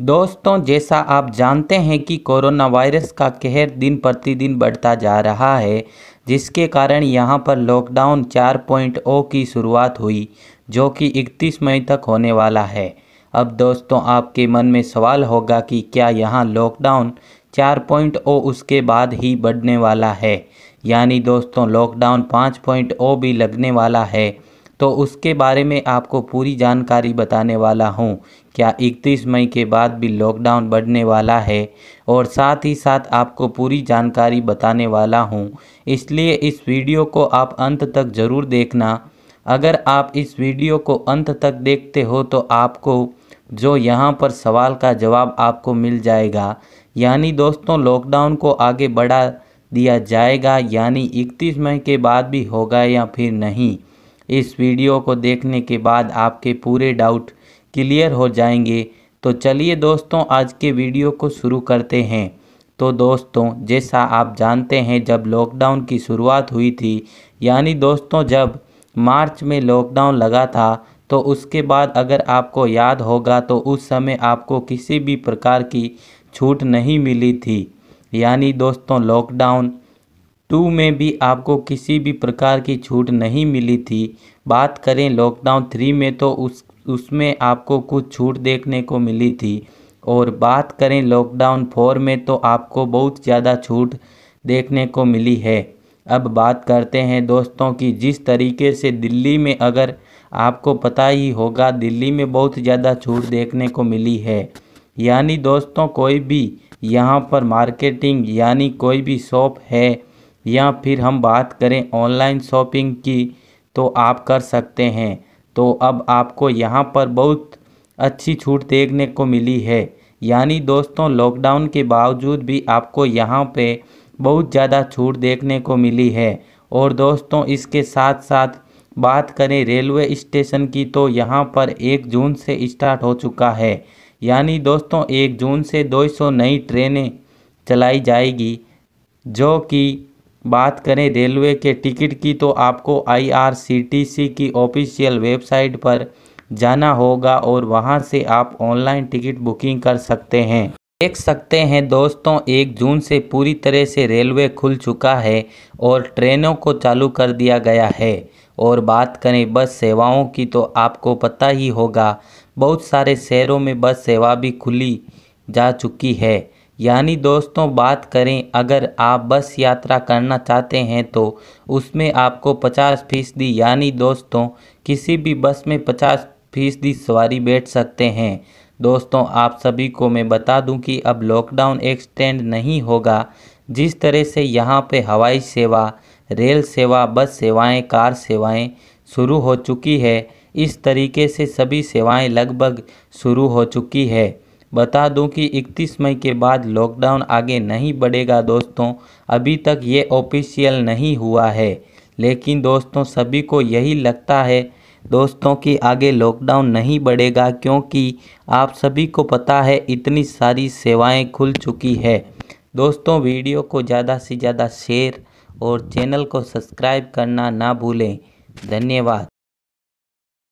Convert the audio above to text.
दोस्तों जैसा आप जानते हैं कि कोरोना वायरस का कहर दिन प्रतिदिन बढ़ता जा रहा है जिसके कारण यहां पर लॉकडाउन 4.0 की शुरुआत हुई जो कि 31 मई तक होने वाला है अब दोस्तों आपके मन में सवाल होगा कि क्या यहां लॉकडाउन 4.0 उसके बाद ही बढ़ने वाला है यानी दोस्तों लॉकडाउन 5.0 भी लगने वाला है तो उसके बारे में आपको पूरी जानकारी बताने वाला हूँ क्या 31 मई के बाद भी लॉकडाउन बढ़ने वाला है और साथ ही साथ आपको पूरी जानकारी बताने वाला हूँ इसलिए इस वीडियो को आप अंत तक ज़रूर देखना अगर आप इस वीडियो को अंत तक देखते हो तो आपको जो यहाँ पर सवाल का जवाब आपको मिल जाएगा यानी दोस्तों लॉकडाउन को आगे बढ़ा दिया जाएगा यानी 31 मई के बाद भी होगा या फिर नहीं इस वीडियो को देखने के बाद आपके पूरे डाउट क्लियर हो जाएंगे तो चलिए दोस्तों आज के वीडियो को शुरू करते हैं तो दोस्तों जैसा आप जानते हैं जब लॉकडाउन की शुरुआत हुई थी यानी दोस्तों जब मार्च में लॉकडाउन लगा था तो उसके बाद अगर आपको याद होगा तो उस समय आपको किसी भी प्रकार की छूट नहीं मिली थी यानी दोस्तों लॉकडाउन टू में भी आपको किसी भी प्रकार की छूट नहीं मिली थी बात करें लॉकडाउन थ्री में तो उस उसमें आपको कुछ छूट देखने को मिली थी और बात करें लॉकडाउन फोर में तो आपको बहुत ज़्यादा छूट देखने को मिली है अब बात करते हैं दोस्तों की जिस तरीके से दिल्ली में अगर आपको पता ही होगा दिल्ली में बहुत ज़्यादा छूट देखने को मिली है यानी दोस्तों कोई भी यहाँ पर मार्केटिंग यानी कोई भी शॉप है या फिर हम बात करें ऑनलाइन शॉपिंग की तो आप कर सकते हैं तो अब आपको यहाँ पर बहुत अच्छी छूट देखने को मिली है यानी दोस्तों लॉकडाउन के बावजूद भी आपको यहाँ पे बहुत ज़्यादा छूट देखने को मिली है और दोस्तों इसके साथ साथ बात करें रेलवे स्टेशन की तो यहाँ पर एक जून से स्टार्ट हो चुका है यानी दोस्तों एक जून से 200 नई ट्रेनें चलाई जाएगी जो कि बात करें रेलवे के टिकट की तो आपको आईआरसीटीसी की ऑफिशियल वेबसाइट पर जाना होगा और वहां से आप ऑनलाइन टिकट बुकिंग कर सकते हैं देख सकते हैं दोस्तों एक जून से पूरी तरह से रेलवे खुल चुका है और ट्रेनों को चालू कर दिया गया है और बात करें बस सेवाओं की तो आपको पता ही होगा बहुत सारे शहरों में बस सेवा भी खुली जा चुकी है यानी दोस्तों बात करें अगर आप बस यात्रा करना चाहते हैं तो उसमें आपको पचास फीसदी यानी दोस्तों किसी भी बस में पचास फीसदी सवारी बैठ सकते हैं दोस्तों आप सभी को मैं बता दूं कि अब लॉकडाउन एक्सटेंड नहीं होगा जिस तरह से यहाँ पे हवाई सेवा रेल सेवा बस सेवाएं कार सेवाएं शुरू हो चुकी है इस तरीके से सभी सेवाएं लगभग शुरू हो चुकी है बता दूं कि 31 मई के बाद लॉकडाउन आगे नहीं बढ़ेगा दोस्तों अभी तक ये ऑफिशियल नहीं हुआ है लेकिन दोस्तों सभी को यही लगता है दोस्तों कि आगे लॉकडाउन नहीं बढ़ेगा क्योंकि आप सभी को पता है इतनी सारी सेवाएं खुल चुकी है दोस्तों वीडियो को ज़्यादा से ज़्यादा शेयर और चैनल को सब्सक्राइब करना ना भूलें धन्यवाद